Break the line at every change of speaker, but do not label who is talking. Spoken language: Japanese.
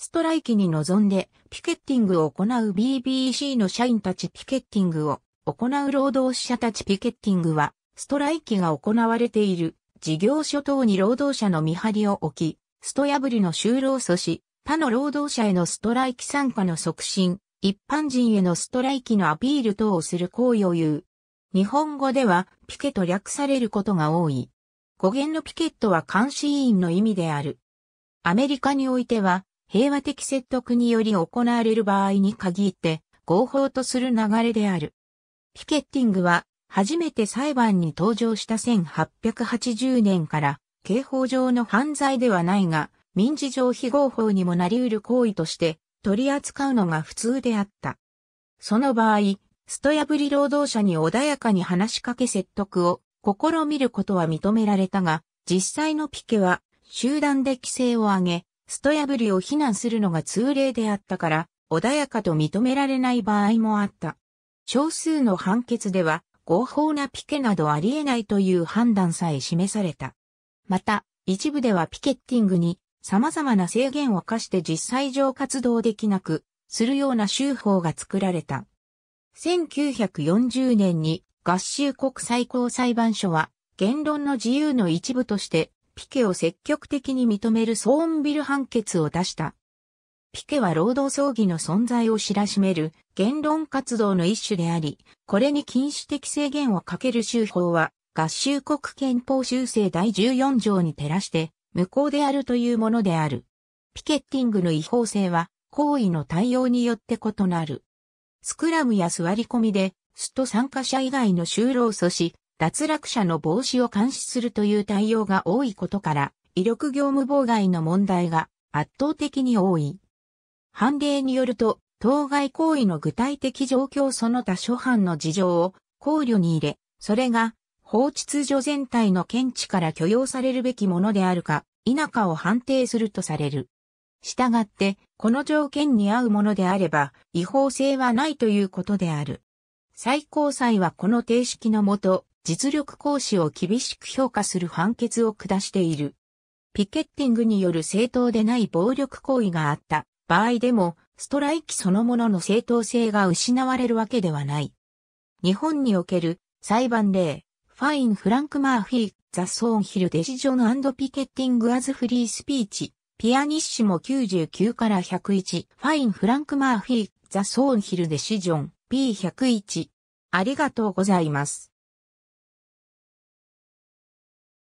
ストライキに臨んでピケッティングを行う BBC の社員たちピケッティングを行う労働者たちピケッティングはストライキが行われている事業所等に労働者の見張りを置き、スト破りの就労阻止、他の労働者へのストライキ参加の促進、一般人へのストライキのアピール等をする行為を言う。日本語ではピケと略されることが多い。語源のピケットは監視委員の意味である。アメリカにおいては平和的説得により行われる場合に限って合法とする流れである。ピケッティングは初めて裁判に登場した1880年から刑法上の犯罪ではないが民事上非合法にもなり得る行為として取り扱うのが普通であった。その場合、ストヤブリ労働者に穏やかに話しかけ説得を試みることは認められたが、実際のピケは集団で規制を上げ、スト破りを非難するのが通例であったから、穏やかと認められない場合もあった。少数の判決では、合法なピケなどありえないという判断さえ示された。また、一部ではピケッティングに様々な制限を課して実際上活動できなくするような州法が作られた。1940年に合衆国最高裁判所は言論の自由の一部としてピケを積極的に認めるソーンビル判決を出した。ピケは労働争議の存在を知らしめる言論活動の一種であり、これに禁止的制限をかける州法は、合衆国憲法修正第14条に照らして無効であるというものである。ピケッティングの違法性は行為の対応によって異なる。スクラムや座り込みで、スト参加者以外の就労阻止、脱落者の防止を監視するという対応が多いことから、威力業務妨害の問題が圧倒的に多い。判例によると、当該行為の具体的状況その他諸犯の事情を考慮に入れ、それが法秩序全体の見地から許容されるべきものであるか否かを判定するとされる。したがって、この条件に合うものであれば、違法性はないということである。最高裁はこの定式のもと、実力行使を厳しく評価する判決を下している。ピケッティングによる正当でない暴力行為があった場合でも、ストライキそのものの正当性が失われるわけではない。日本における裁判例、ファイン・フランク・マーフィー、ザ・ソーン・ヒル・デシジョンピケッティング・アズ・フリー・スピーチ、ピアニッシモ99から101、ファイン・フランク・マーフィー、ザ・ソーン・ヒル・デシジョン、P101。ありがとうございます。